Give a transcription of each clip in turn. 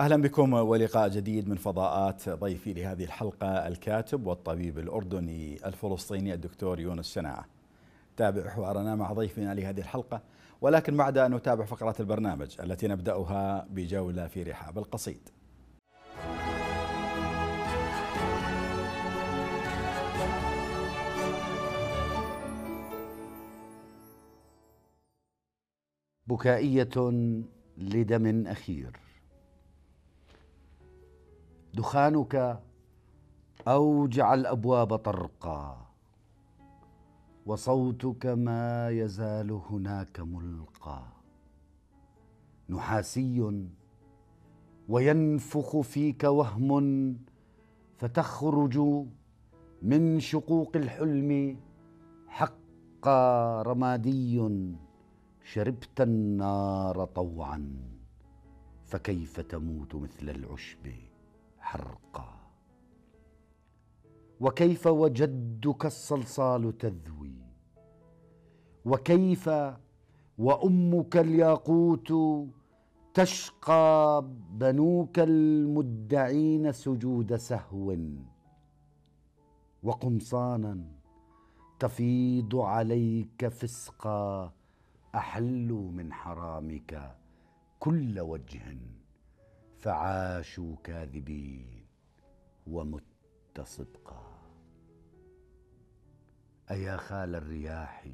اهلا بكم ولقاء جديد من فضاءات ضيفي لهذه الحلقه الكاتب والطبيب الاردني الفلسطيني الدكتور يونس شناعه. تابع حوارنا مع ضيفنا لهذه الحلقه ولكن بعد ان نتابع فقرات البرنامج التي نبداها بجوله في رحاب القصيد. بكائيه لدم اخير دخانك اوجع الابواب طرقا وصوتك ما يزال هناك ملقى نحاسي وينفخ فيك وهم فتخرج من شقوق الحلم حقا رمادي شربت النار طوعا فكيف تموت مثل العشب حرقا وكيف وجدك الصلصال تذوي وكيف وامك الياقوت تشقى بنوك المدعين سجود سهو وقمصانا تفيض عليك فسقا احلوا من حرامك كل وجه فعاشوا كاذبين ومت صدقا أيا خال الرياح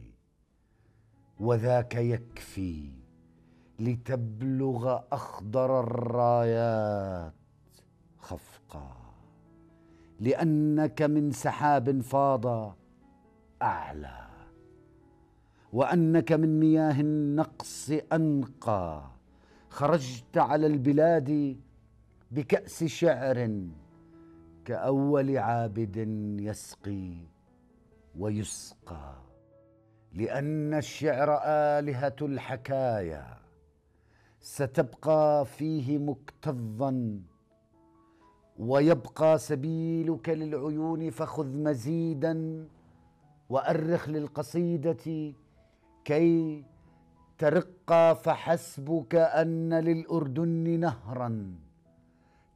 وذاك يكفي لتبلغ أخضر الرايات خفقا لأنك من سحاب فاض أعلى وأنك من مياه النقص أنقى خرجت على البلاد بكأس شعر كأول عابد يسقي ويسقى لأن الشعر آلهة الحكايا ستبقى فيه مكتظا ويبقى سبيلك للعيون فخذ مزيدا وأرخ للقصيدة كي ترقى فحسبك أن للأردن نهرا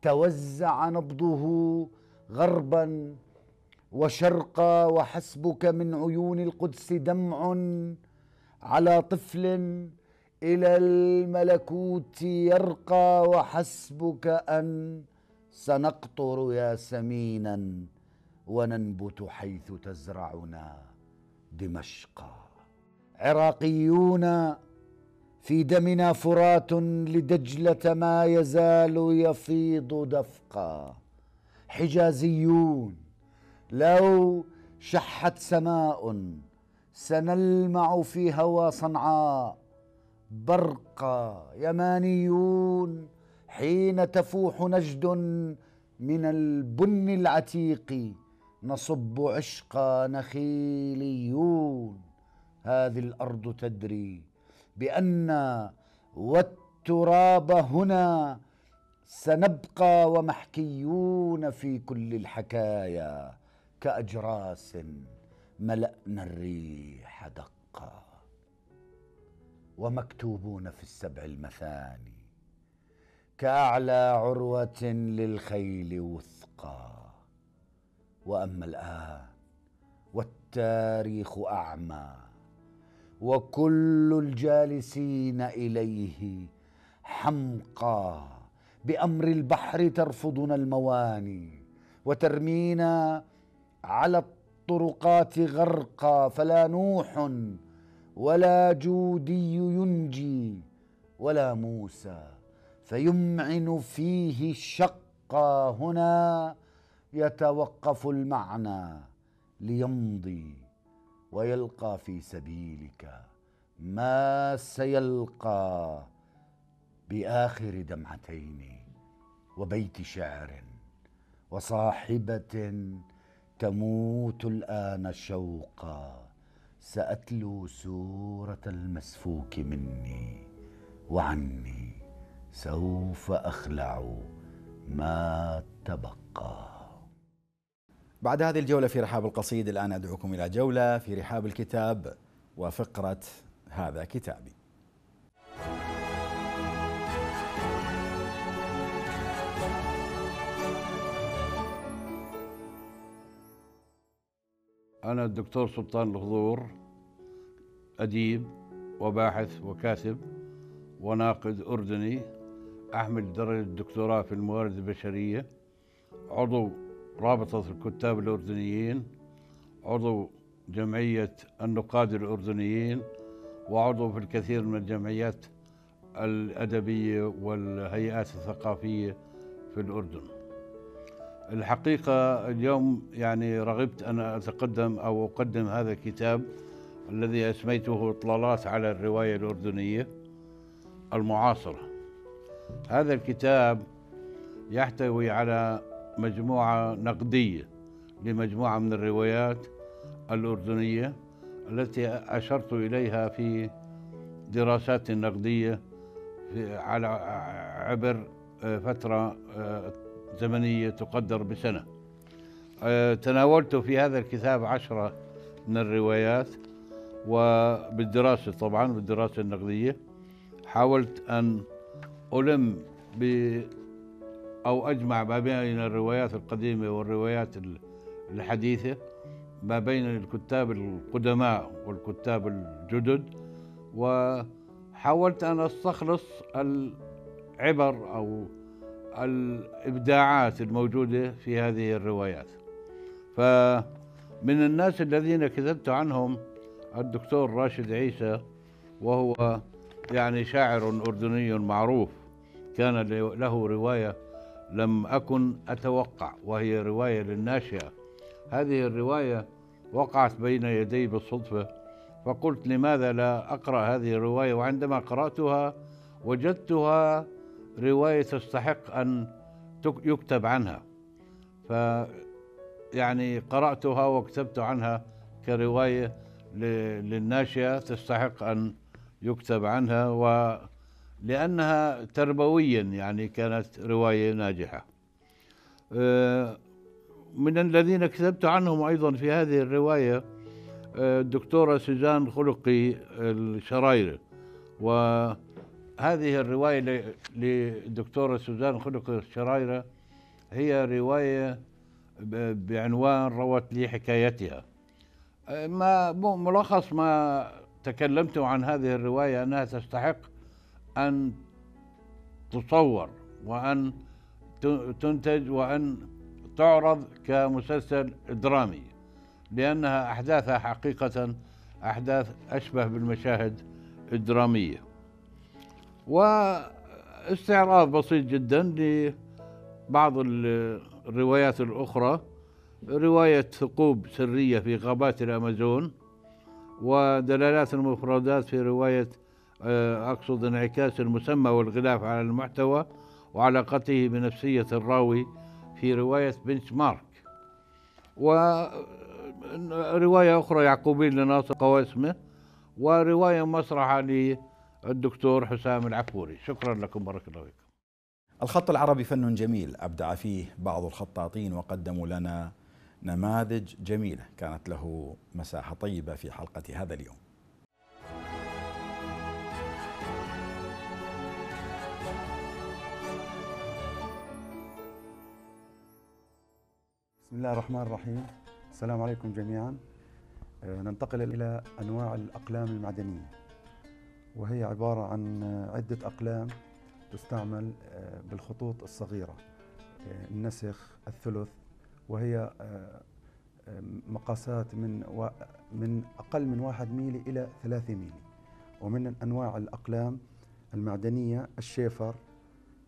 توزع نبضه غربا وشرقا وحسبك من عيون القدس دمع على طفل إلى الملكوت يرقى وحسبك أن سنقطر يا سمينا وننبت حيث تزرعنا دمشقا عراقيون في دمنا فرات لدجلة ما يزال يفيض دفقا حجازيون لو شحت سماء سنلمع في هوى صنعاء برقا يمانيون حين تفوح نجد من البن العتيق نصب عشقا نخيليون هذه الارض تدري بان والتراب هنا سنبقى ومحكيون في كل الحكايا كاجراس ملانا الريح دقا ومكتوبون في السبع المثاني كاعلى عروه للخيل وثقا واما الان والتاريخ اعمى وكل الجالسين اليه حمقى بامر البحر ترفضنا المواني وترمينا على الطرقات غرقا فلا نوح ولا جودي ينجي ولا موسى فيمعن فيه الشقى هنا يتوقف المعنى ليمضي ويلقى في سبيلك ما سيلقى باخر دمعتين وبيت شعر وصاحبه تموت الان شوقا ساتلو سوره المسفوك مني وعني سوف اخلع ما تبقى بعد هذه الجولة في رحاب القصيد الآن أدعوكم إلى جولة في رحاب الكتاب وفقرة هذا كتابي أنا الدكتور سلطان الخضور أديب وباحث وكاتب وناقد أردني أحمل درجة الدكتوراه في الموارد البشرية عضو رابطة الكتاب الأردنيين عضو جمعية النقاد الأردنيين وعضو في الكثير من الجمعيات الأدبية والهيئات الثقافية في الأردن الحقيقة اليوم يعني رغبت أن أتقدم أو أقدم هذا الكتاب الذي أسميته إطلالات على الرواية الأردنية المعاصرة هذا الكتاب يحتوي على مجموعة نقدية لمجموعة من الروايات الأردنية التي أشرت إليها في دراسات نقدية على عبر آه، فترة آه، زمنية تقدر بسنة آه، تناولت في هذا الكتاب عشرة من الروايات وبالدراسة طبعا بالدراسة النقدية حاولت أن ألم أو أجمع ما بين الروايات القديمة والروايات الحديثة ما بين الكتاب القدماء والكتاب الجدد وحاولت أن أستخلص العبر أو الإبداعات الموجودة في هذه الروايات فمن الناس الذين كتبت عنهم الدكتور راشد عيسى وهو يعني شاعر أردني معروف كان له رواية لم أكن أتوقع وهي رواية للناشئة هذه الرواية وقعت بين يدي بالصدفة فقلت لماذا لا أقرأ هذه الرواية وعندما قرأتها وجدتها رواية تستحق أن يكتب عنها ف يعني قرأتها وكتبت عنها كرواية للناشئة تستحق أن يكتب عنها لأنها تربويا يعني كانت رواية ناجحة آه، من الذين كتبت عنهم أيضا في هذه الرواية آه، الدكتورة سيزان خلقي الشرايرة وهذه الرواية للدكتورة سيزان خلقي الشرايرة هي رواية بعنوان روت لي حكايتها آه، ما ملخص ما تكلمت عن هذه الرواية أنها تستحق أن تصور وأن تنتج وأن تعرض كمسلسل درامي لأنها أحداثها حقيقة أحداث أشبه بالمشاهد الدرامية واستعراض بسيط جدا لبعض الروايات الأخرى رواية ثقوب سرية في غابات الأمازون ودلالات المفردات في رواية آه، أقصد انعكاس المسمى والغلاف على المحتوى وعلاقته بنفسية الراوي في رواية بنش مارك ورواية أخرى يعقوبين لناصر قواسمة ورواية مسرحة للدكتور حسام العفوري شكرا لكم بارك الله فيكم الخط العربي فن جميل أبدع فيه بعض الخطاطين وقدموا لنا نماذج جميلة كانت له مساحة طيبة في حلقة هذا اليوم بسم الله الرحمن الرحيم السلام عليكم جميعا آه، ننتقل إلى أنواع الأقلام المعدنية وهي عبارة عن عدة أقلام تستعمل آه، بالخطوط الصغيرة آه، النسخ الثلث وهي مقاسات من من أقل من واحد ميلي إلى ثلاثة ميلي ومن أنواع الأقلام المعدنية الشيفر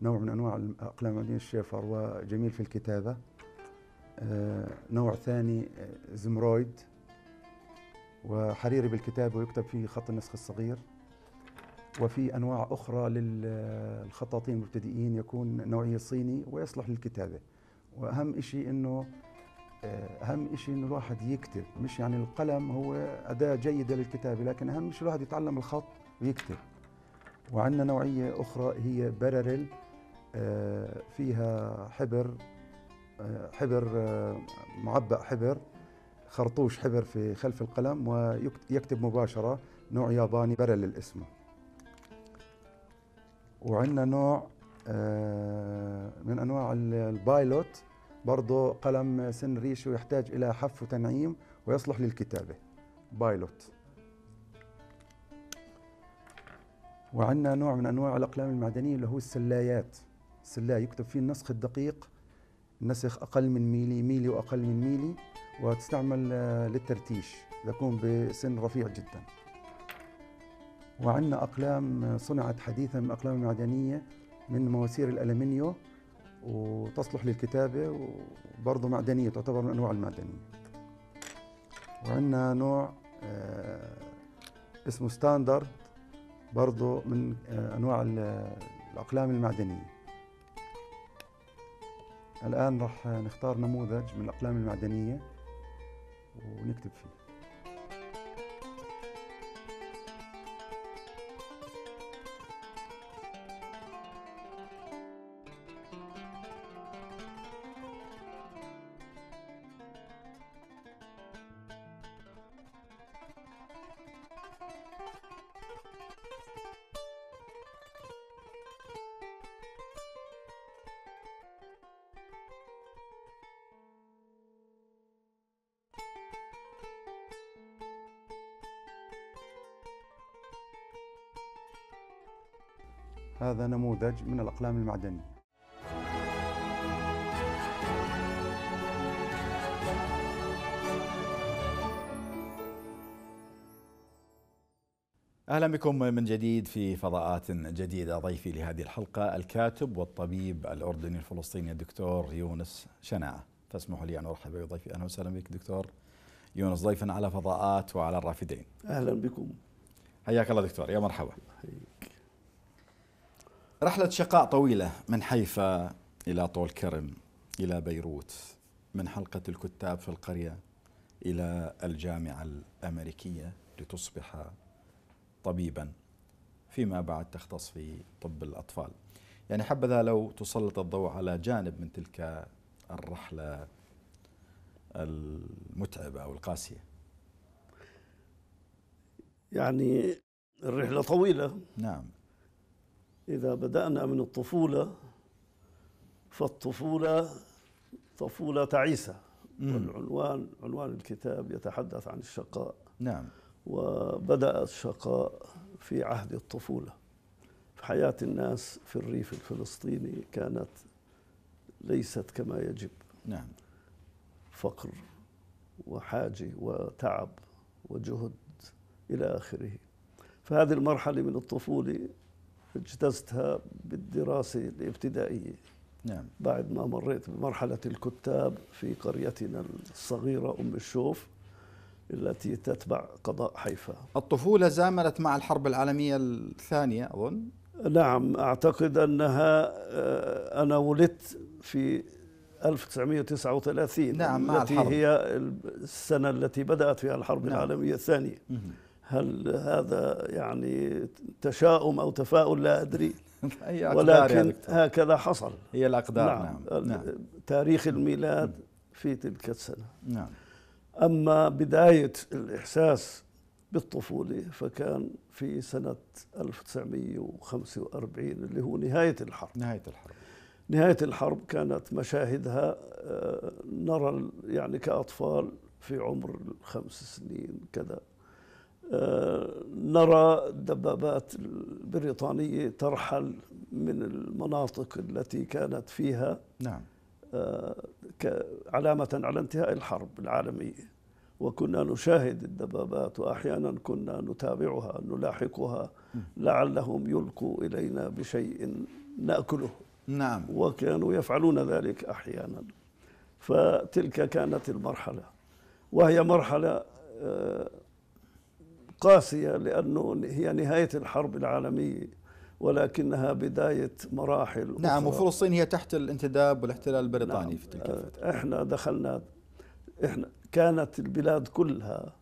نوع من أنواع الأقلام المعدنية الشيفر وجميل في الكتابة آه، نوع ثاني آه، زمرويد وحريري بالكتاب ويكتب فيه خط النسخ الصغير وفي انواع اخرى للخطاطين آه، المبتدئين يكون نوعيه صيني ويصلح للكتابه واهم شيء انه اهم شيء انه الواحد يكتب مش يعني القلم هو اداه جيده للكتابه لكن اهم شيء الواحد يتعلم الخط ويكتب وعندنا نوعيه اخرى هي بررل فيها حبر حبر آه، معبأ حبر خرطوش حبر في خلف القلم ويكتب مباشرة نوع ياباني برل اسمه وعندنا نوع آه، من أنواع البايلوت برضه قلم سن ريشه يحتاج إلى حف وتنعيم ويصلح للكتابة بايلوت وعندنا نوع من أنواع الأقلام المعدنية اللي هو السلايات سلا يكتب فيه النسخ الدقيق نسخ أقل من ميلي ميلي وأقل من ميلي وتستعمل آه، للترتيش تكون بسن رفيع جدا وعندنا أقلام آه، صنعت حديثا من أقلام معدنية من مواسير الألمنيو وتصلح للكتابة وبرضه معدنية تعتبر من أنواع المعدنية وعندنا نوع آه، اسمه ستاندرد برضه من أنواع الأقلام المعدنية الآن راح نختار نموذج من الأقلام المعدنية ونكتب فيه هذا نموذج من الأقلام المعدنية اهلا بكم من جديد في فضاءات جديده ضيفي لهذه الحلقه الكاتب والطبيب الاردني الفلسطيني الدكتور يونس شناعه فاسمحوا لي ان ارحب بضيفي اهلا وسهلا بك دكتور يونس ضيفا على فضاءات وعلى الرافدين اهلا بكم حياك الله دكتور يا مرحبا حيك. رحلة شقاء طويلة من حيفا إلى طول كرم إلى بيروت من حلقة الكتاب في القرية إلى الجامعة الأمريكية لتصبح طبيبا فيما بعد تختص في طب الأطفال يعني حبذا لو تسلط الضوء على جانب من تلك الرحلة المتعبة أو القاسية يعني الرحلة طويلة نعم إذا بدأنا من الطفولة فالطفولة طفولة عيسى والعنوان عنوان الكتاب يتحدث عن الشقاء نعم وبدأ الشقاء في عهد الطفولة حياة الناس في الريف الفلسطيني كانت ليست كما يجب نعم فقر وحاجة وتعب وجهد إلى آخره فهذه المرحلة من الطفولة اجتزتها بالدراسة الابتدائية نعم بعد ما مريت بمرحلة الكتاب في قريتنا الصغيرة أم الشوف التي تتبع قضاء حيفا الطفولة زاملت مع الحرب العالمية الثانية أظن نعم أعتقد أنها آه، أنا ولدت في 1939 نعم التي مع الحرب. هي السنة التي بدأت فيها الحرب نعم. العالمية الثانية هل هذا يعني تشاؤم أو تفاؤل لا أدري ولكن هكذا حصل هي الأقدار نعم, نعم. نعم. تاريخ نعم. الميلاد في تلك السنة نعم أما بداية الإحساس بالطفولة فكان في سنة 1945 اللي هو نهاية الحرب نهاية الحرب نهاية الحرب كانت مشاهدها آه، نرى يعني كأطفال في عمر الخمس سنين كذا آه، نرى الدبابات البريطانية ترحل من المناطق التي كانت فيها نعم آه، علامة على انتهاء الحرب العالمية وكنا نشاهد الدبابات وأحيانا كنا نتابعها نلاحقها لعلهم يلقوا إلينا بشيء نأكله نعم وكانوا يفعلون ذلك أحيانا فتلك كانت المرحلة وهي مرحلة آه، قاسية لأنه هي نهاية الحرب العالمية ولكنها بداية مراحل نعم أخرى. وفلسطين هي تحت الانتداب والاحتلال البريطاني نعم. في تلك الفترة آه، احنا دخلنا احنا كانت البلاد كلها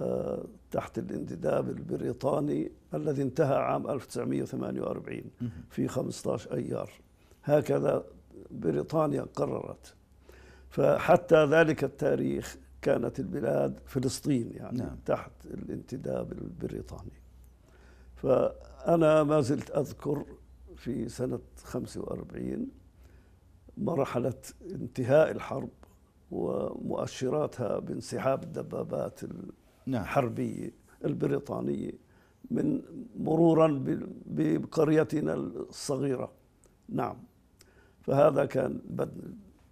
آه، تحت الانتداب البريطاني الذي انتهى عام 1948 في 15 ايار هكذا بريطانيا قررت فحتى ذلك التاريخ كانت البلاد فلسطين يعني نعم. تحت الانتداب البريطاني فأنا ما زلت أذكر في سنة 45 مرحلة انتهاء الحرب ومؤشراتها بانسحاب الدبابات نعم. الحربية البريطانية من مرورا بقريتنا الصغيرة نعم فهذا كان بدء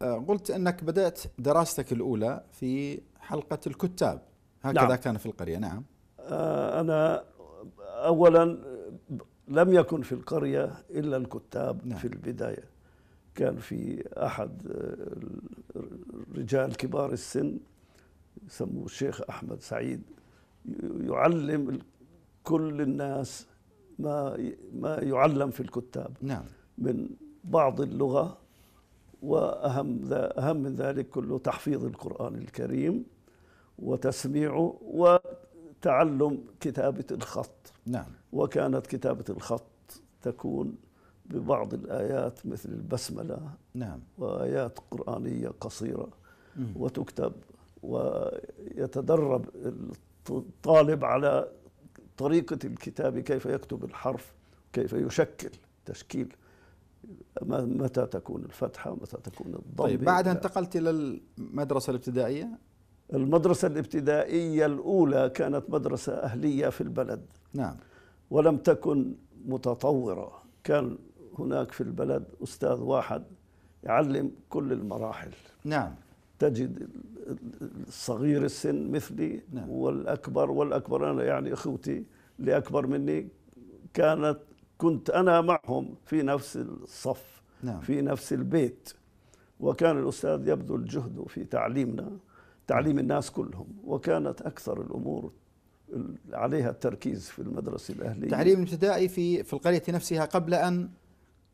آه، قلت انك بدات دراستك الاولى في حلقه الكتاب هكذا نعم. كان في القريه نعم آه، انا اولا لم يكن في القريه الا الكتاب نعم. في البدايه كان في احد آه، رجال كبار السن يسموه الشيخ احمد سعيد يعلم كل الناس ما ما يعلم في الكتاب نعم من بعض اللغه واهم اهم من ذلك كله تحفيظ القران الكريم وتسميعه وتعلم كتابه الخط نعم وكانت كتابه الخط تكون ببعض الايات مثل البسمله نعم وايات قرانيه قصيره وتكتب ويتدرب الطالب على طريقه الكتاب كيف يكتب الحرف كيف يشكل تشكيل متى تكون الفتحة متى تكون الضمة طيب بعدها انتقلت إلى المدرسة الابتدائية المدرسة الابتدائية الأولى كانت مدرسة أهلية في البلد نعم ولم تكن متطورة كان هناك في البلد أستاذ واحد يعلم كل المراحل نعم تجد الصغير السن مثلي نعم. والأكبر والأكبر أنا يعني أخوتي اللي أكبر مني كانت كنت أنا معهم في نفس الصف نعم. في نفس البيت وكان الأستاذ يبذل جهده في تعليمنا تعليم نعم. الناس كلهم وكانت أكثر الأمور عليها التركيز في المدرسة الأهلية تعليم الابتدائي في في القرية نفسها قبل أن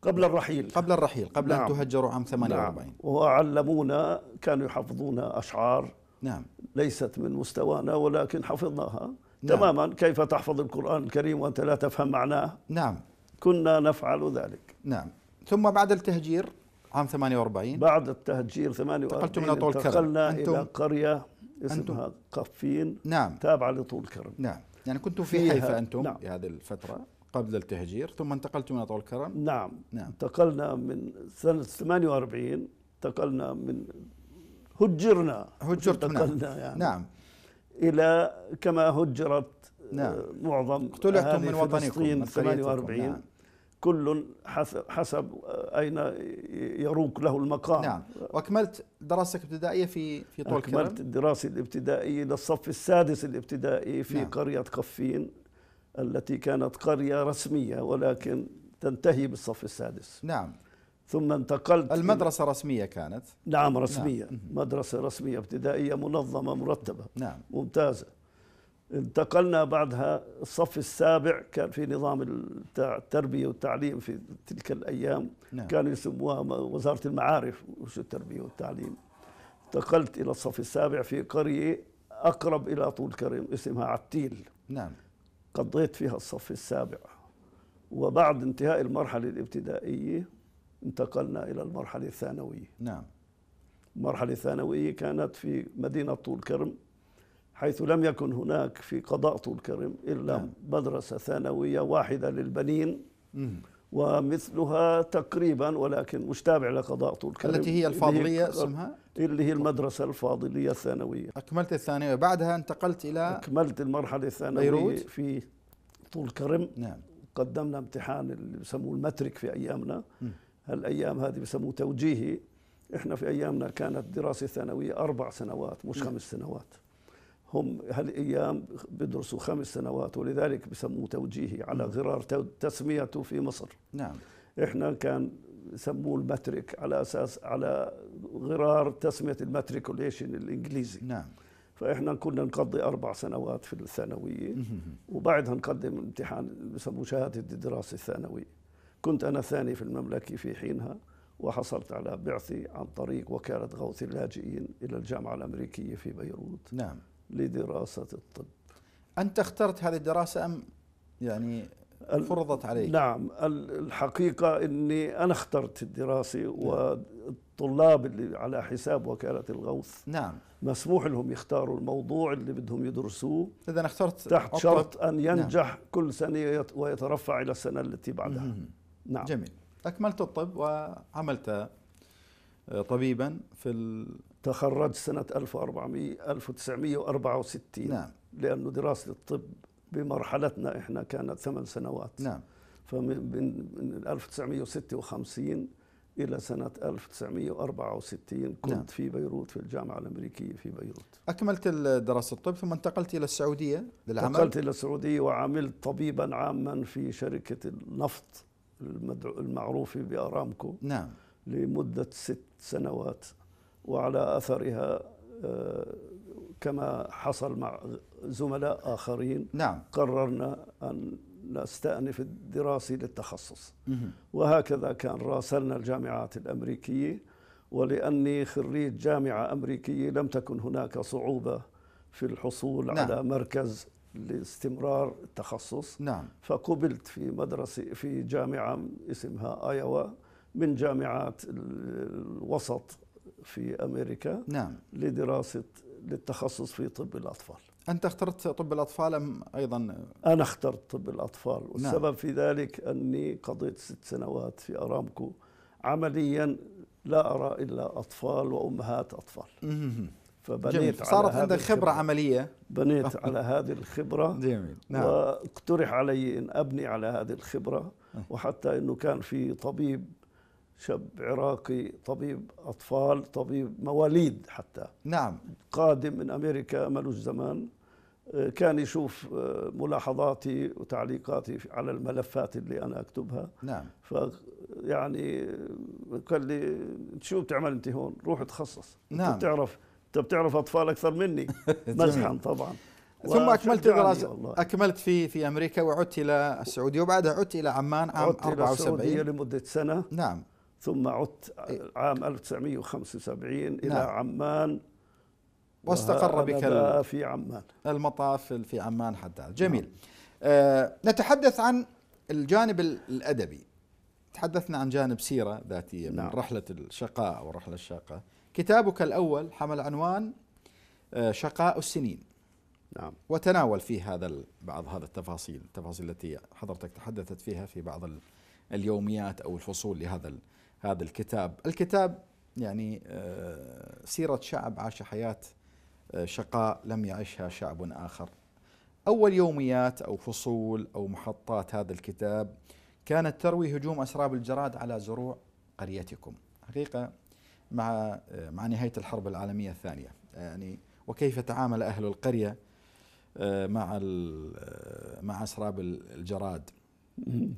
قبل الرحيل قبل الرحيل قبل نعم. أن تهجروا عام 48 نعم. وعلمونا كانوا يحفظونا أشعار نعم ليست من مستوانا ولكن حفظناها نعم. تماما كيف تحفظ القرآن الكريم وأنت لا تفهم معناه نعم كنا نفعل ذلك نعم ثم بعد التهجير عام 48 بعد التهجير 48 انتقلتم إلى طول الكرم انتقلنا إلى قرية اسمها أنتم قفين نعم تابعة لطول كرم نعم يعني كنتم في حيفا أنتم نعم في هذه الفترة قبل التهجير ثم انتقلتم إلى طول كرم نعم, نعم انتقلنا من سنة 48 انتقلنا من هجرنا هجرتم نعم. انتقلنا نعم. يعني نعم إلى كما هجرت نعم. آه، معظم اقتلعتم من وطنكم 48 نعم. كل حسب, حسب آه، أين يروق له المقام نعم وأكملت دراستك الابتدائية في في طول أكملت الدراسة الابتدائية للصف السادس الابتدائي في نعم. قرية قفين التي كانت قرية رسمية ولكن تنتهي بالصف السادس نعم ثم انتقلت المدرسة رسمية كانت نعم, نعم. رسمية نعم. مدرسة رسمية ابتدائية منظمة مرتبة نعم ممتازة انتقلنا بعدها الصف السابع كان في نظام التربية والتعليم في تلك الأيام نعم. كانوا يسموها وزارة المعارف وشو التربية والتعليم انتقلت إلى الصف السابع في قرية أقرب إلى طول كرم اسمها عتيل نعم قضيت فيها الصف السابع وبعد انتهاء المرحلة الابتدائية انتقلنا إلى المرحلة الثانوية نعم المرحلة الثانوية كانت في مدينة طول كرم حيث لم يكن هناك في قضاء طول كرم إلا نعم. مدرسة ثانوية واحدة للبنين ومثلها تقريبا ولكن مش تابع لقضاء طول كرم التي هي الفاضلية اسمها؟ اللي هي المدرسة الفاضلية الثانوية أكملت الثانوية بعدها انتقلت إلى أكملت المرحلة الثانوية بيروت في طول كرم نعم قدمنا امتحان اللي بسموه المترك في أيامنا مم. هالأيام هذه بسموه توجيهي احنا في أيامنا كانت دراسة ثانوية أربع سنوات مش نعم. خمس سنوات هم هالايام بدرسوا خمس سنوات ولذلك بسموه توجيهي على غرار تسميته في مصر نعم احنا كان سموه المترك على اساس على غرار تسميه الماتريكوليشن الانجليزي نعم فاحنا كنا نقضي اربع سنوات في الثانويه وبعدها نقدم امتحان بسموه شهاده الدراسه الثانويه كنت انا ثاني في المملكه في حينها وحصلت على بعثي عن طريق وكاله غوث اللاجئين الى الجامعه الامريكيه في بيروت نعم لدراسة الطب أنت اخترت هذه الدراسة أم يعني فرضت عليك نعم الحقيقة أني أنا اخترت الدراسة نعم. والطلاب اللي على حساب وكالة الغوث نعم مسموح لهم يختاروا الموضوع اللي بدهم يدرسوه إذا اخترت تحت شرط أن نعم. ينجح نعم. كل سنة ويترفع إلى السنة التي بعدها نعم جميل أكملت الطب وعملت طبيبا في ال... تخرج سنة 1400 1964 نعم لأنه دراسة الطب بمرحلتنا إحنا كانت ثمان سنوات نعم فمن 1956 إلى سنة 1964 كنت نعم. في بيروت في الجامعة الأمريكية في بيروت أكملت دراسة الطب ثم انتقلت إلى السعودية للعمل انتقلت إلى السعودية وعملت طبيبا عاما في شركة النفط المعروفة بأرامكو نعم لمدة ست سنوات وعلى أثرها آه، كما حصل مع زملاء آخرين نعم. قررنا أن نستأنف الدراسة للتخصص وهكذا كان راسلنا الجامعات الأمريكية ولأني خريج جامعة أمريكية لم تكن هناك صعوبة في الحصول نعم. على مركز لاستمرار التخصص نعم. فقبلت في مدرسة في جامعة اسمها آيوا من جامعات الوسط في امريكا نعم لدراسه للتخصص في طب الاطفال انت اخترت طب الاطفال ام ايضا انا اخترت طب الاطفال نعم. والسبب نعم. في ذلك اني قضيت ست سنوات في ارامكو عمليا لا ارى الا اطفال وامهات اطفال فبنيت جميل. صارت عندك خبرة, خبرة عملية بنيت أه. على هذه الخبرة جميل نعم. واقترح علي أن أبني على هذه الخبرة أه. وحتى أنه كان في طبيب شاب عراقي طبيب أطفال طبيب مواليد حتى نعم قادم من أمريكا ملوش زمان آه، كان يشوف آه، ملاحظاتي وتعليقاتي على الملفات اللي انا اكتبها نعم ف يعني آه، قال لي شو بتعمل انت هون روح تخصص نعم انت بتعرف انت بتعرف اطفال اكثر مني مزحا طبعا ثم اكملت دراسه اكملت في في امريكا وعدت الى السعوديه وبعدها عدت الى عمان عام 74 عدت الى السعوديه لمده سنه نعم ثم عدت إيه. عام 1975 إلى نعم. عمان واستقر بك في عمان المطاف في عمان حتى نعم. جميل نعم. آه نتحدث عن الجانب الأدبي تحدثنا عن جانب سيرة ذاتية نعم. من رحلة الشقاء أو الرحلة الشاقة كتابك الأول حمل عنوان آه شقاء السنين نعم وتناول فيه هذا بعض هذا التفاصيل التفاصيل التي حضرتك تحدثت فيها في بعض اليوميات أو الفصول لهذا هذا الكتاب الكتاب يعني آه، سيرة شعب عاش حياة آه، شقاء لم يعشها شعب آخر أول يوميات أو فصول أو محطات هذا الكتاب كانت تروي هجوم أسراب الجراد على زروع قريتكم حقيقة مع آه، مع نهاية الحرب العالمية الثانية يعني وكيف تعامل أهل القرية مع مع أسراب الجراد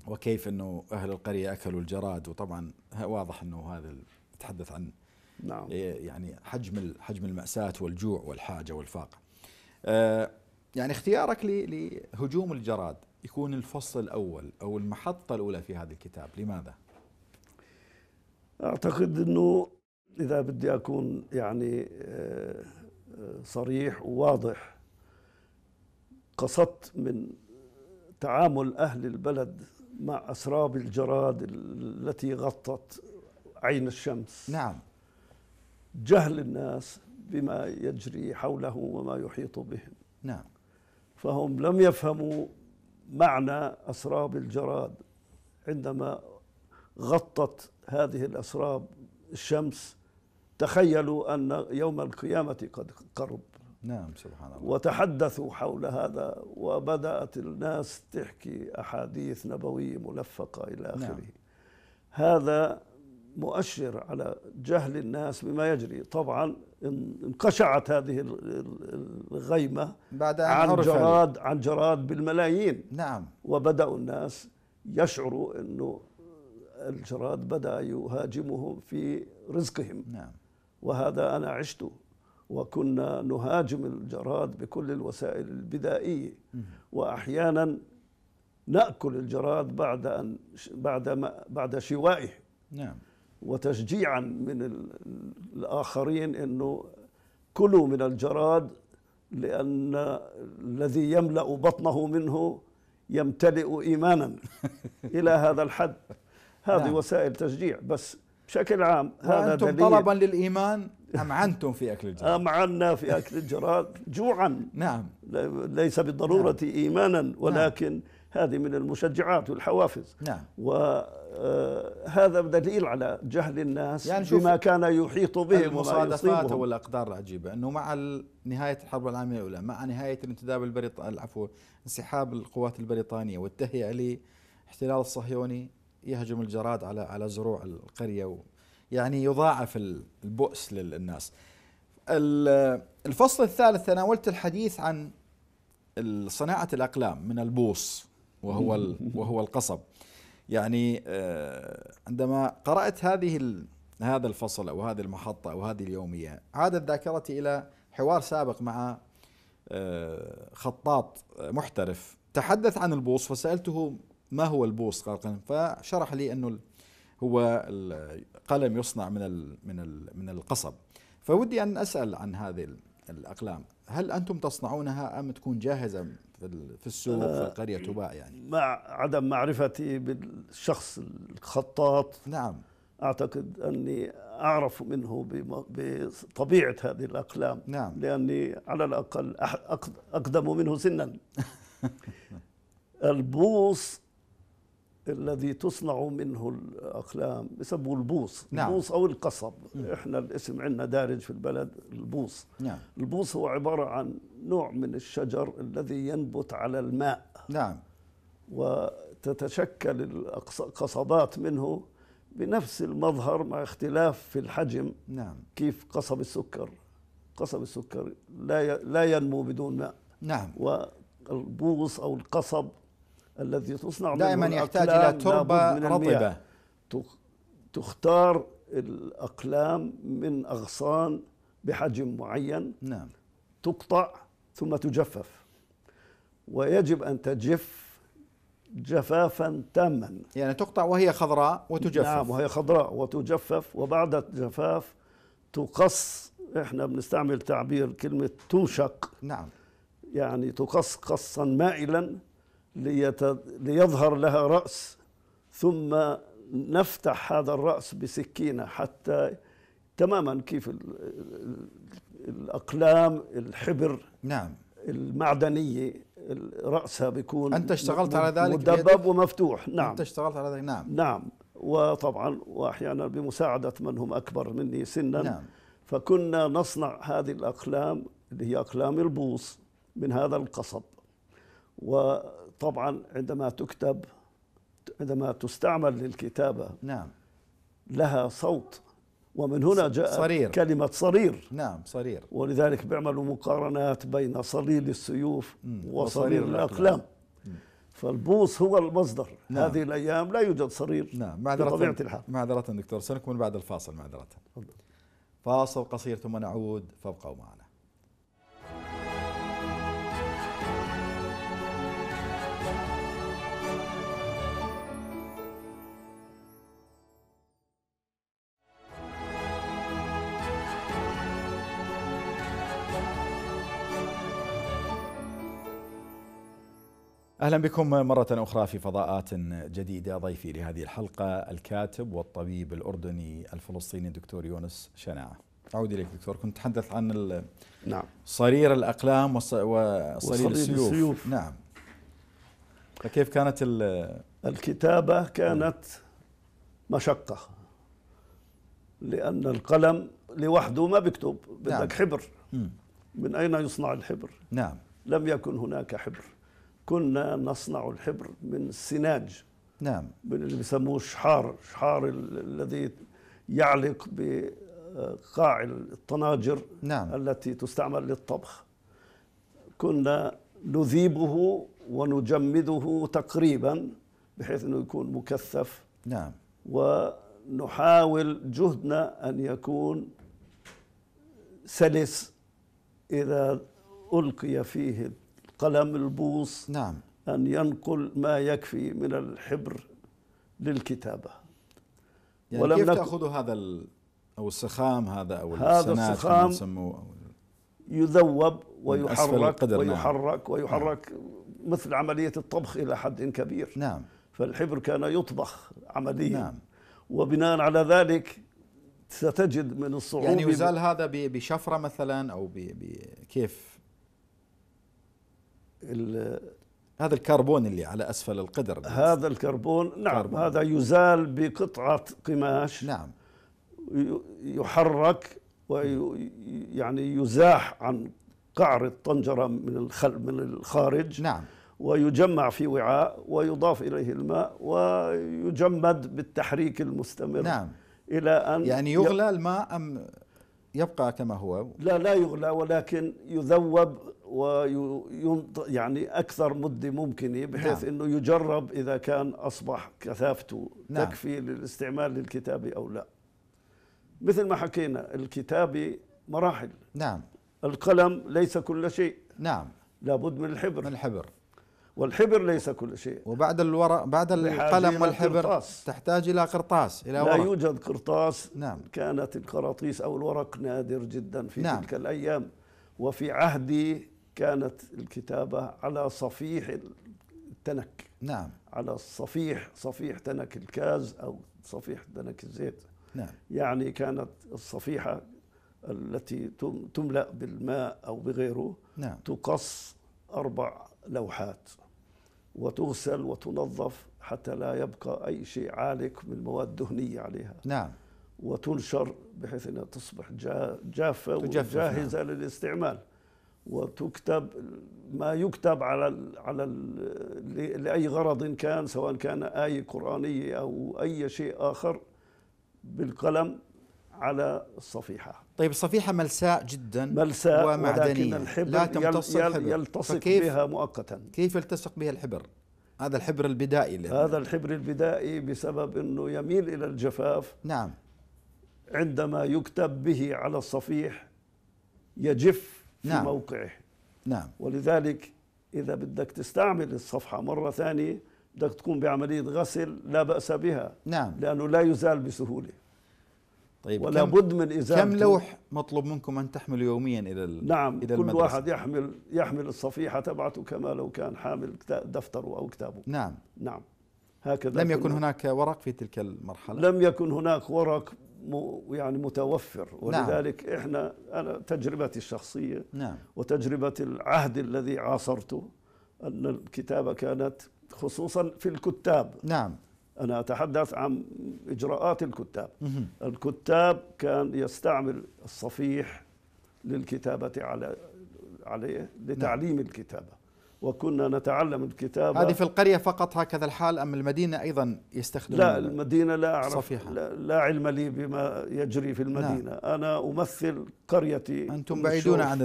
وكيف انه اهل القريه اكلوا الجراد وطبعا واضح انه هذا يتحدث عن نعم إيه، يعني حجم حجم الماساه والجوع والحاجه والفاقه. أه يعني اختيارك لهجوم الجراد يكون الفصل الاول او المحطه الاولى في هذا الكتاب، لماذا؟ اعتقد انه اذا بدي اكون يعني آه، آه، صريح وواضح قصدت من تعامل أهل البلد مع أسراب الجراد التي غطت عين الشمس نعم جهل الناس بما يجري حوله وما يحيط بهم نعم فهم لم يفهموا معنى أسراب الجراد عندما غطت هذه الأسراب الشمس تخيلوا أن يوم القيامة قد قرب نعم سبحان الله وتحدثوا حول هذا وبدأت الناس تحكي أحاديث نبوية ملفقة إلى نعم. آخره نعم. هذا مؤشر على جهل الناس بما يجري طبعا انقشعت هذه الغيمة بعد أن عن جراد عن جراد بالملايين نعم وبدأوا الناس يشعروا أنه الجراد بدأ يهاجمهم في رزقهم نعم وهذا أنا عشته وكنا نهاجم الجراد بكل الوسائل البدائيه واحيانا ناكل الجراد بعد ان بعد ما بعد شوائه نعم وتشجيعا من الاخرين انه كلوا من الجراد لان الذي يملا بطنه منه يمتلئ ايمانا الى هذا الحد هذه نعم. وسائل تشجيع بس بشكل عام هذا دليل طلبا للايمان أمعنتم في أكل الجراد أمعنا في أكل الجراد جوعا نعم ليس بالضرورة نعم. إيمانا نعم. ولكن نعم. هذه من المشجعات والحوافز نعم وهذا آه، دليل على جهل الناس يعني بما كان يحيط بهم المصادفات والأقدار العجيبة أنه مع نهاية الحرب العالمية الأولى مع نهاية الانتداب البريطاني عفوا انسحاب القوات البريطانية والتهيئة لاحتلال الصهيوني يهجم الجراد على على زروع القرية يعني يضاعف البؤس للناس الفصل الثالث تناولت الحديث عن صناعة الأقلام من البوص وهو وهو القصب يعني آه، عندما قرأت هذه هذا الفصل أو هذه المحطة أو هذه اليومية عادت ذاكرتي إلى حوار سابق مع آه، خطاط محترف تحدث عن البوص فسألته ما هو البوص قال فشرح لي أنه هو قلم يصنع من من من القصب فودي ان اسال عن هذه الاقلام هل انتم تصنعونها ام تكون جاهزه في السوق في القريه آه، تباع يعني مع عدم معرفتي بالشخص الخطاط نعم اعتقد اني اعرف منه بطبيعه هذه الاقلام نعم لاني على الاقل اقدم منه سنا البوص الذي تصنع منه الاقلام يسموه البوص نعم. البوص او القصب م. احنا الاسم عندنا دارج في البلد البوص نعم. البوص هو عباره عن نوع من الشجر الذي ينبت على الماء نعم وتتشكل القصبات منه بنفس المظهر مع اختلاف في الحجم نعم. كيف قصب السكر قصب السكر لا لا ينمو بدون ماء نعم والبوص او القصب التي تصنع دائما يحتاج الى تربه رطبه تختار الاقلام من اغصان بحجم معين نعم تقطع ثم تجفف ويجب ان تجف جفافا تاما يعني تقطع وهي خضراء وتجفف نعم وهي خضراء وتجفف وبعد الجفاف تقص احنا بنستعمل تعبير كلمه توشق نعم يعني تقص قصا مائلا ليظهر لها رأس ثم نفتح هذا الرأس بسكينة حتى تماما كيف الأقلام الحبر نعم المعدنية رأسها بيكون أنت اشتغلت على ذلك مدبب ومفتوح نعم أنت اشتغلت على ذلك نعم نعم وطبعا وأحيانا بمساعدة من هم أكبر مني سنا نعم فكنا نصنع هذه الأقلام اللي هي أقلام البوص من هذا القصب و طبعا عندما تكتب عندما تستعمل للكتابة نعم لها صوت ومن هنا جاء صرير. كلمة صرير نعم صرير ولذلك بيعملوا مقارنات بين صليل السيوف وصرير الأقلام فالبوص هو المصدر نعم. هذه الأيام لا يوجد صرير نعم معذرة بطبيعة الحال معذرة دكتور سنكمل بعد الفاصل معذرة فاصل قصير ثم نعود فابقوا معنا اهلا بكم مره اخرى في فضاءات جديده ضيفي لهذه الحلقه الكاتب والطبيب الاردني الفلسطيني الدكتور يونس شناعه. اعود اليك دكتور كنت تحدث عن نعم صرير الاقلام وصرير السيوف. السيوف نعم فكيف كانت الكتابه كانت مشقه لان القلم لوحده ما بيكتب بدك نعم. حبر من اين يصنع الحبر؟ نعم لم يكن هناك حبر كنا نصنع الحبر من السناج نعم من اللي بيسموه الشحار الشحار الذي يعلق بقاع الطناجر نعم. التي تستعمل للطبخ كنا نذيبه ونجمده تقريبا بحيث انه يكون مكثف نعم ونحاول جهدنا ان يكون سلس اذا القي فيه قلم البوص نعم أن ينقل ما يكفي من الحبر للكتابة يعني ولم كيف تأخذ هذا ال... أو السخام هذا أو هذا السخام أو يذوب ويحرك نعم. ويحرك, نعم. ويحرك نعم. مثل عملية الطبخ إلى حد كبير نعم فالحبر كان يطبخ عمليا نعم وبناء على ذلك ستجد من الصعوبة يعني يزال هذا بشفرة مثلا أو بكيف هذا الكربون اللي على اسفل القدر هذا الكربون نعم كربون. هذا يزال بقطعه قماش نعم يحرك ويعني يزاح عن قعر الطنجره من الخل من الخارج نعم ويجمع في وعاء ويضاف اليه الماء ويجمد بالتحريك المستمر نعم الى ان يعني يغلى الماء ام يبقى كما هو لا لا يغلى ولكن يذوب وينط يعني أكثر مدة ممكنة بحيث نعم. أنه يجرب إذا كان أصبح كثافته نعم. تكفي للاستعمال للكتابة أو لا مثل ما حكينا الكتابة مراحل نعم القلم ليس كل شيء نعم لابد من الحبر من الحبر والحبر ليس كل شيء وبعد الورق بعد القلم والحبر قرطاس. تحتاج الى قرطاس الى لا ورق. يوجد قرطاس نعم. كانت القراطيس او الورق نادر جدا في نعم. تلك الايام وفي عهدي كانت الكتابه على صفيح التنك نعم على الصفيح صفيح تنك الكاز او صفيح تنك الزيت نعم يعني كانت الصفيحه التي تملأ بالماء او بغيره نعم تقص اربع لوحات وتغسل وتنظف حتى لا يبقى أي شيء عالق من مواد دهنية عليها نعم وتنشر بحيث أنها تصبح جافة نعم. وجاهزة نعم. للاستعمال وتكتب ما يكتب على الـ على الـ لاي غرض كان سواء كان ايه قرانيه او اي شيء اخر بالقلم على الصفيحة طيب الصفيحة ملساء جدا ملساء ومعدنية ولكن الحبر لا تمتص يل الحبر يلتصق بها مؤقتا كيف يلتصق بها الحبر؟ هذا الحبر البدائي اللي هذا الحبر البدائي بسبب أنه يميل إلى الجفاف نعم عندما يكتب به على الصفيح يجف في نعم. موقعه نعم ولذلك إذا بدك تستعمل الصفحة مرة ثانية بدك تقوم بعملية غسل لا بأس بها نعم لأنه لا يزال بسهولة طيب ولا بد من إزالة كم لوح مطلوب منكم ان تحملوا يوميا الى نعم الى كل المدرسة. واحد يحمل يحمل الصفيحه تبعته كما لو كان حامل دفتره او كتابه نعم نعم هكذا لم يكن هناك ورق في تلك المرحله لم يكن هناك ورق يعني متوفر نعم. ولذلك نعم. احنا انا تجربتي الشخصيه نعم. وتجربه العهد الذي عاصرته ان الكتابه كانت خصوصا في الكتاب نعم أنا أتحدث عن إجراءات الكتاب الكتاب كان يستعمل الصفيح للكتابة على عليه لتعليم نعم. الكتابة وكنا نتعلم الكتابة هذه في القرية فقط هكذا الحال أم المدينة أيضا يستخدمون لا المدينة لا أعرف صفيحة. لا, لا علم لي بما يجري في المدينة نعم. أنا أمثل قريتي أنتم بعيدون عن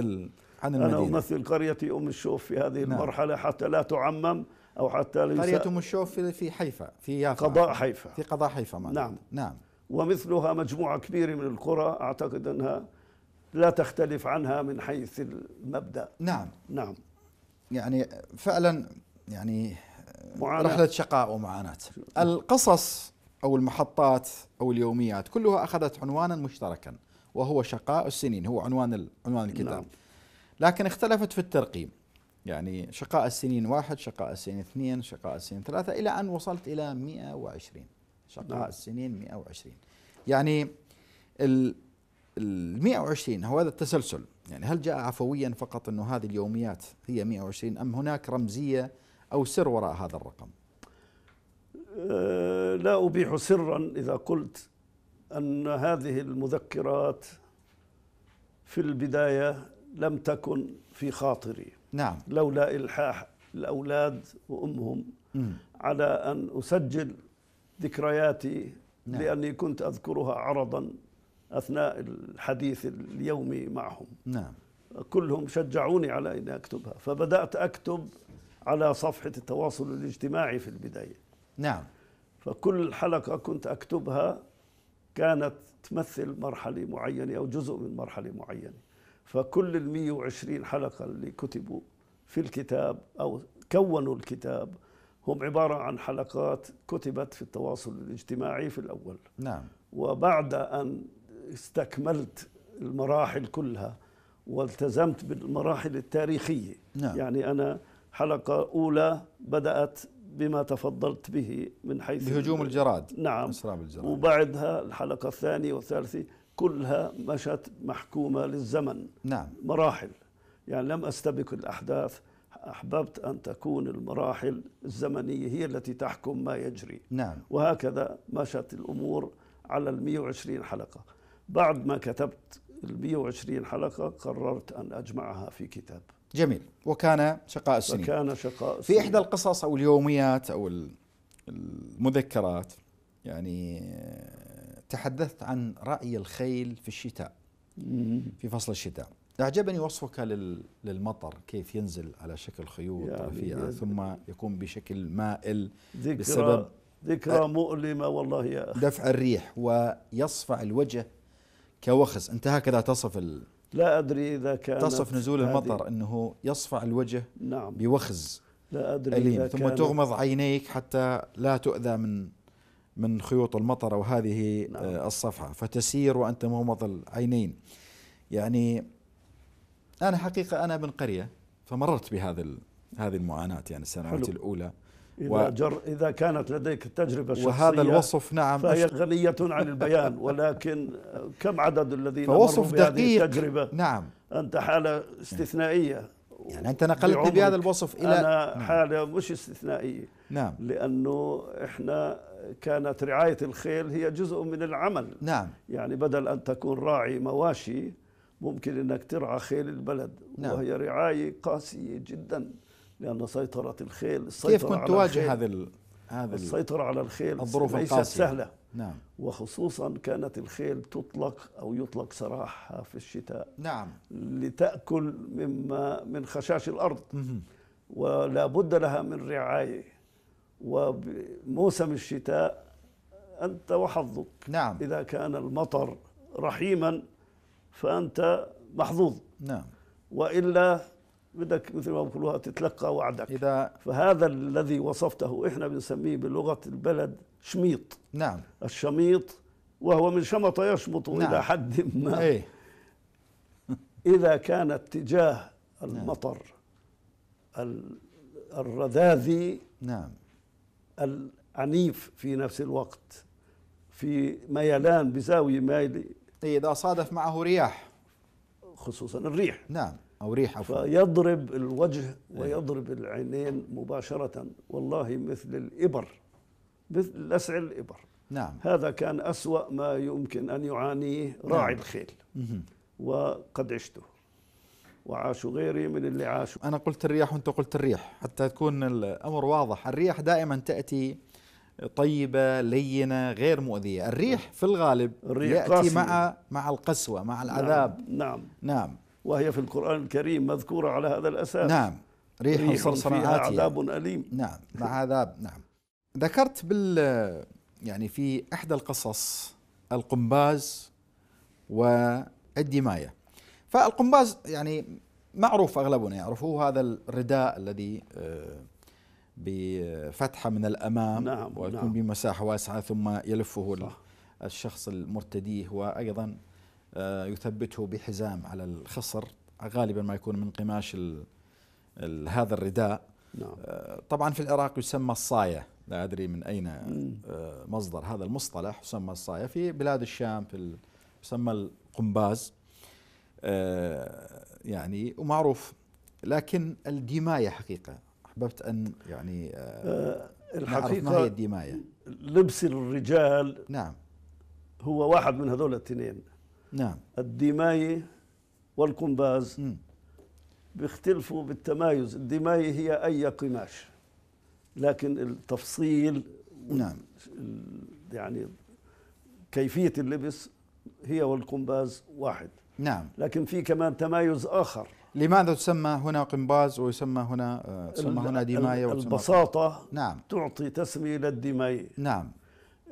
عن المدينة أنا أمثل قريتي أم الشوف في هذه نعم. المرحلة حتى لا تعمم أو حتى ليس ام الشوف في حيفا في يافا قضاء حيفا في قضاء حيفا ما نعم نعم ومثلها مجموعة كبيرة من القرى أعتقد أنها لا تختلف عنها من حيث المبدأ نعم نعم يعني فعلا يعني معاناة. رحلة شقاء ومعاناة القصص أو المحطات أو اليوميات كلها أخذت عنوانا مشتركا وهو شقاء السنين هو عنوان عنوان الكتاب نعم. لكن اختلفت في الترقيم يعني شقاء السنين واحد شقاء السنين اثنين شقاء السنين ثلاثة إلى أن وصلت إلى 120 شقاء نعم. السنين 120 يعني ال ال 120 هو هذا التسلسل يعني هل جاء عفويا فقط أنه هذه اليوميات هي 120 أم هناك رمزية أو سر وراء هذا الرقم أه، لا أبيح سرا إذا قلت أن هذه المذكرات في البداية لم تكن في خاطري نعم لولا إلحاح الأولاد وأمهم م. على أن أسجل ذكرياتي نعم. لأني كنت أذكرها عرضا أثناء الحديث اليومي معهم نعم كلهم شجعوني على أن أكتبها فبدأت أكتب على صفحة التواصل الاجتماعي في البداية نعم فكل حلقة كنت أكتبها كانت تمثل مرحلة معينة أو جزء من مرحلة معينة فكل ال 120 حلقة اللي كتبوا في الكتاب أو كونوا الكتاب هم عبارة عن حلقات كتبت في التواصل الاجتماعي في الأول نعم وبعد أن استكملت المراحل كلها والتزمت بالمراحل التاريخية نعم. يعني أنا حلقة أولى بدأت بما تفضلت به من حيث بهجوم الجراد نعم إسراب الجراد وبعدها الحلقة الثانية والثالثة كلها مشت محكومة للزمن نعم مراحل يعني لم أستبق الأحداث أحببت أن تكون المراحل الزمنية هي التي تحكم ما يجري نعم وهكذا مشت الأمور على ال 120 حلقة بعد ما كتبت ال 120 حلقة قررت أن أجمعها في كتاب جميل وكان شقاء السنين وكان شقاء السنين. في إحدى القصص أو اليوميات أو المذكرات يعني تحدثت عن رأي الخيل في الشتاء في فصل الشتاء أعجبني وصفك للمطر كيف ينزل على شكل خيوط رفيعة ثم يكون بشكل مائل ذكرى بسبب ذكرى مؤلمة والله يا أخي دفع الريح ويصفع الوجه كوخز أنت هكذا تصف ال لا أدري إذا كان تصف نزول المطر أنه يصفع الوجه نعم بوخز لا أدري أليم إذا ثم تغمض عينيك حتى لا تؤذى من من خيوط المطر أو هذه نعم. آه، الصفحة فتسير وأنت مغمض العينين يعني أنا حقيقة أنا من قرية فمررت بهذا هذه المعاناة يعني السنوات حلو. الأولى إذا, و... جر... إذا كانت لديك التجربة الشخصية وهذا الوصف نعم فهي غنية عن البيان ولكن كم عدد الذين مروا دقيق التجربة نعم أنت حالة استثنائية يعني أنت نقلتني بهذا الوصف إلى أنا نعم. حالة مش استثنائية نعم لأنه إحنا كانت رعاية الخيل هي جزء من العمل نعم يعني بدل أن تكون راعي مواشي ممكن أنك ترعى خيل البلد نعم. وهي رعاية قاسية جدا لأن سيطرة الخيل السيطرة كيف كنت تواجه هذا ال... هذا السيطرة على الخيل الظروف ليست القاسية. سهلة نعم وخصوصا كانت الخيل تطلق أو يطلق سراحها في الشتاء نعم لتأكل مما من خشاش الأرض ولا بد لها من رعاية وموسم الشتاء أنت وحظك نعم إذا كان المطر رحيما فأنت محظوظ نعم وإلا بدك مثل ما بيقولوها تتلقى وعدك إذا فهذا الذي وصفته إحنا بنسميه بلغة البلد شميط نعم الشميط وهو من شمط يشمط نعم. إلى حد ما إيه؟ إذا كان اتجاه نعم. المطر نعم. الرذاذي نعم العنيف في نفس الوقت في ميلان بزاوية مايلة طيب، إذا صادف معه رياح خصوصا الريح نعم أو ريح عفوا فيضرب الوجه إيه. ويضرب العينين مباشرة والله مثل الإبر مثل لسع الإبر نعم هذا كان أسوأ ما يمكن أن يعانيه راعي نعم. الخيل مه. وقد عشته وعاشوا غيري من اللي عاشوا أنا قلت الرياح وأنت قلت الريح حتى تكون الأمر واضح الريح دائما تأتي طيبة لينة غير مؤذية الريح نعم. في الغالب الريح يأتي قاسية. مع مع القسوة مع نعم، العذاب نعم, نعم نعم وهي في القرآن الكريم مذكورة على هذا الأساس نعم ريح, ريح صرصرة عذاب أليم نعم مع عذاب نعم ذكرت بال يعني في إحدى القصص القنباز والدماية فالقنباز يعني معروف اغلبنا يعرفوه هذا الرداء الذي آه، بفتحه من الامام نعم, نعم. ويكون نعم بمساحه واسعه ثم يلفه صح الشخص المرتديه وايضا آه، يثبته بحزام على الخصر غالبا ما يكون من قماش الـ الـ هذا الرداء نعم. آه، طبعا في العراق يسمى الصايه لا ادري من اين مصدر هذا المصطلح يسمى الصايه في بلاد الشام في يسمى القنباز آه، يعني ومعروف لكن الدماية حقيقة أحببت أن يعني الحقيقة آه، ما هي الدماية لبس الرجال نعم هو واحد من هذول الاثنين نعم الدماية والقنباز بيختلفوا بالتمايز الدماية هي أي قماش لكن التفصيل نعم يعني كيفية اللبس هي والقنباز واحد نعم لكن في كمان تمايز آخر لماذا تسمى هنا قنباز ويسمى هنا آه، تسمى هنا ديماية البساطة نعم تعطي تسمية للديماية نعم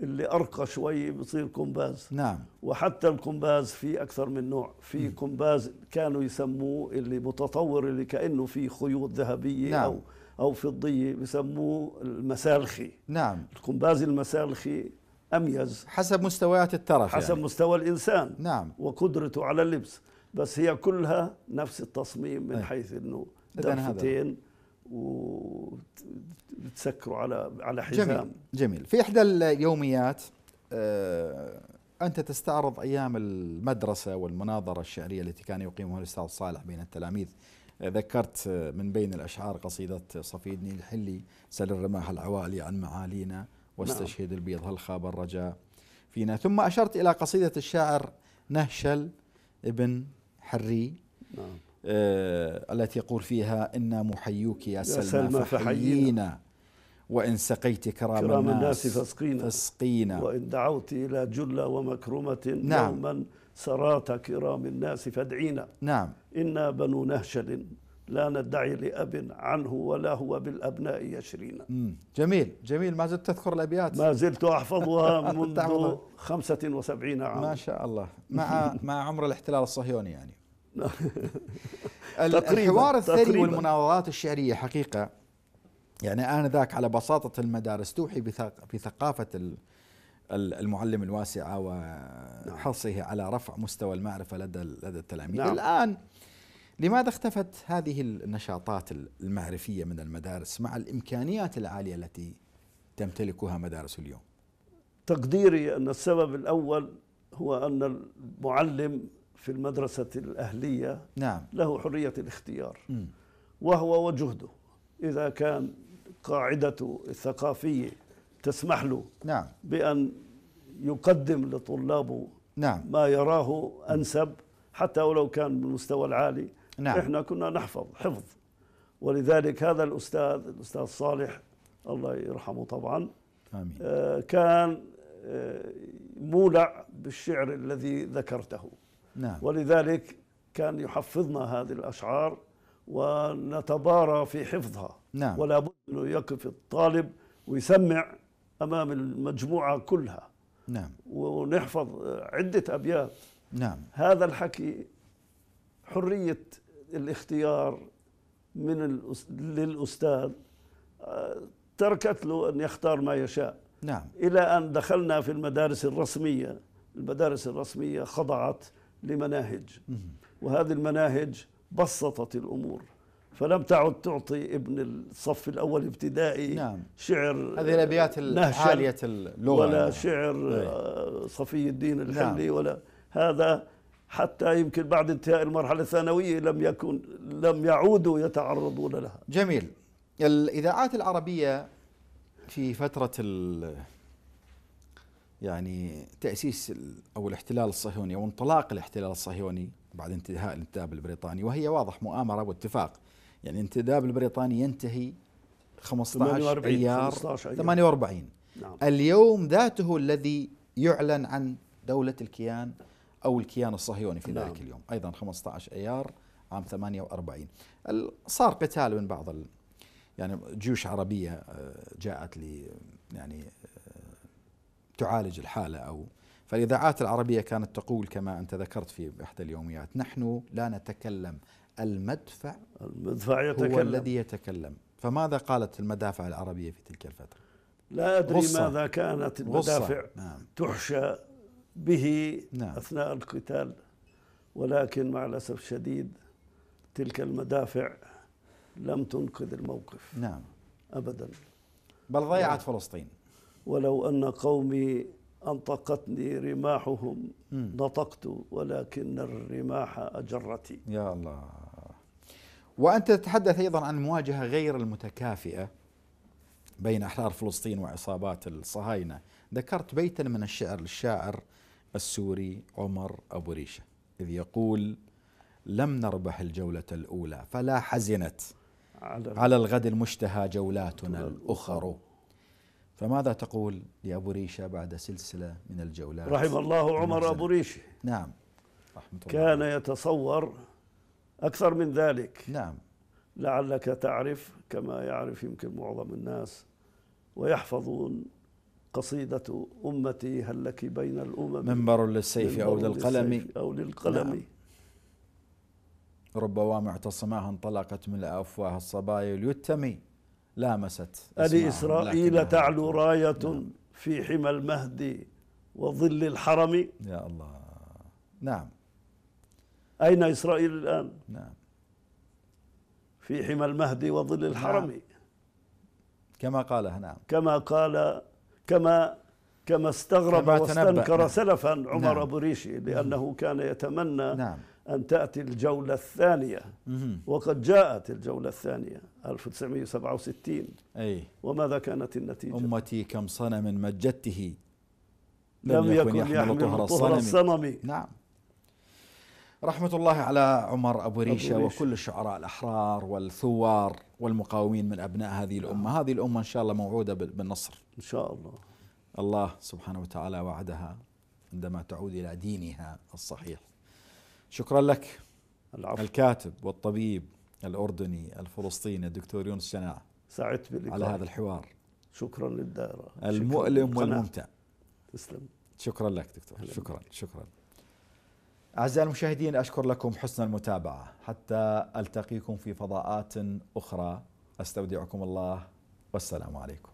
اللي أرقى شوي بصير قنباز نعم وحتى القنباز في أكثر من نوع في قنباز كانوا يسموه اللي متطور اللي كأنه في خيوط ذهبية نعم. أو أو فضية بسموه المسالخي نعم القنباز المسالخي اميز حسب مستويات الترف حسب يعني. مستوى الانسان نعم وقدرته على اللبس بس هي كلها نفس التصميم من طيب. حيث انه دفتين وتسكروا على على حزام جميل جميل في احدى اليوميات آه انت تستعرض ايام المدرسه والمناظره الشعريه التي كان يقيمها الاستاذ صالح بين التلاميذ آه، ذكرت آه، من بين الاشعار قصيده صفي الدين الحلي سل الرماح العوالي عن معالينا واستشهد نعم. البيض هل خاب الرجاء فينا ثم أشرت إلى قصيدة الشاعر نهشل ابن حري نعم. آه التي يقول فيها إنا محيوك يا, يا سلمى, سلمى فحيينا وإن سقيت كرام, كرام الناس, الناس فاسقينا, فاسقينا وإن دعوت إلى جلة ومكرمة نعم يوما سرات كرام الناس فادعينا نعم إنا بنو نهشل لا ندعي لأب عنه ولا هو بالأبناء يشرينا جميل جميل ما زلت تذكر الأبيات ما زلت أحفظها منذ 75 عام ما شاء الله مع مع عمر الاحتلال الصهيوني يعني الحوار الثري والمناظرات الشعرية حقيقة يعني آنذاك على بساطة المدارس توحي بثقافة المعلم الواسعة وحرصه نعم. على رفع مستوى المعرفة لدى لدى التلاميذ نعم. الآن لماذا اختفت هذه النشاطات المعرفية من المدارس مع الإمكانيات العالية التي تمتلكها مدارس اليوم؟ تقديري أن السبب الأول هو أن المعلم في المدرسة الأهلية نعم. له حرية الاختيار م. وهو وجهده إذا كان قاعدته الثقافية تسمح له نعم. بأن يقدم لطلابه نعم. ما يراه أنسب حتى ولو كان بالمستوى العالي نعم. احنا كنا نحفظ حفظ ولذلك هذا الاستاذ الاستاذ صالح الله يرحمه طبعا امين آه كان آه مولع بالشعر الذي ذكرته نعم ولذلك كان يحفظنا هذه الاشعار ونتبارى في حفظها نعم ولا بد انه يقف الطالب ويسمع امام المجموعه كلها نعم ونحفظ عده ابيات نعم هذا الحكي حريه الاختيار من للاستاذ آه، تركت له ان يختار ما يشاء نعم الى ان دخلنا في المدارس الرسميه المدارس الرسميه خضعت لمناهج وهذه المناهج بسطت الامور فلم تعد تعطي ابن الصف الاول ابتدائي نعم. شعر هذه الابيات عاليه اللغه ولا يعني. شعر إيه. آه، صفي الدين نعم. الحلي نعم. ولا هذا حتى يمكن بعد انتهاء المرحلة الثانوية لم يكن لم يعودوا يتعرضون لها. جميل. الإذاعات العربية في فترة ال يعني تأسيس أو الاحتلال الصهيوني أو انطلاق الاحتلال الصهيوني بعد انتهاء الانتداب البريطاني وهي واضح مؤامرة واتفاق يعني الانتداب البريطاني ينتهي 15 ايار 48 نعم. اليوم ذاته الذي يعلن عن دولة الكيان أو الكيان الصهيوني في نعم. ذلك اليوم أيضا 15 أيار عام 48 صار قتال من بعض يعني جيوش عربية آه، جاءت لي يعني آه، تعالج الحالة أو فالإذاعات العربية كانت تقول كما أنت ذكرت في إحدى اليوميات نحن لا نتكلم المدفع المدفع يتكلم هو الذي يتكلم فماذا قالت المدافع العربية في تلك الفترة؟ لا أدري غصة ماذا كانت المدافع غصة نعم تحشى به نعم. أثناء القتال ولكن مع الأسف الشديد تلك المدافع لم تنقذ الموقف نعم أبدا بل ضيعت فلسطين ولو أن قومي أنطقتني رماحهم م. نطقت ولكن الرماح أجرتي يا الله وأنت تتحدث أيضا عن مواجهة غير المتكافئة بين أحرار فلسطين وعصابات الصهاينة ذكرت بيتا من الشعر للشاعر السوري عمر أبو ريشة إذ يقول لم نربح الجولة الأولى فلا حزنت على الغد المشتهى جولاتنا الأخر فماذا تقول لأبو ريشة بعد سلسلة من الجولات رحم الله عمر أبو ريشة نعم رحمة كان الله. يتصور أكثر من ذلك نعم لعلك تعرف كما يعرف يمكن معظم الناس ويحفظون قصيدة أمتي هل لك بين الأمم منبر للسيف أو للقلم أو للقلم نعم. رب وامع تصماها انطلقت من أفواه الصبايا اليتمي لامست لإسرائيل تعلو نعم. راية في حمى المهد وظل الحرم يا الله نعم أين إسرائيل الآن نعم في حمى المهد وظل نعم. الحرم نعم. كما قال نعم كما قال كما كما استغرب كما واستنكر نعم. سلفا عمر نعم. أبو ريشي لأنه كان يتمنى نعم. أن تأتي الجولة الثانية مم. وقد جاءت الجولة الثانية 1967 أي وماذا كانت النتيجة؟ أمتي كم صنم مجدته لم, لم يكن يحمل, يحمل طهر الصنم نعم رحمة الله على عمر أبو ريشة أبو ريش. وكل الشعراء الأحرار والثوار والمقاومين من أبناء هذه الأمة آه. هذه الأمة إن شاء الله موعودة بالنصر إن شاء الله الله سبحانه وتعالى وعدها عندما تعود إلى دينها الصحيح شكرا لك العفو. الكاتب والطبيب الأردني الفلسطيني الدكتور يونس شناع سعدت بالإكلام. على هذا الحوار شكرا للدائرة المؤلم شكرا والممتع تسلم شكرا لك دكتور شكرا شكرا أعزائي المشاهدين أشكر لكم حسن المتابعة حتى ألتقيكم في فضاءات أخرى أستودعكم الله والسلام عليكم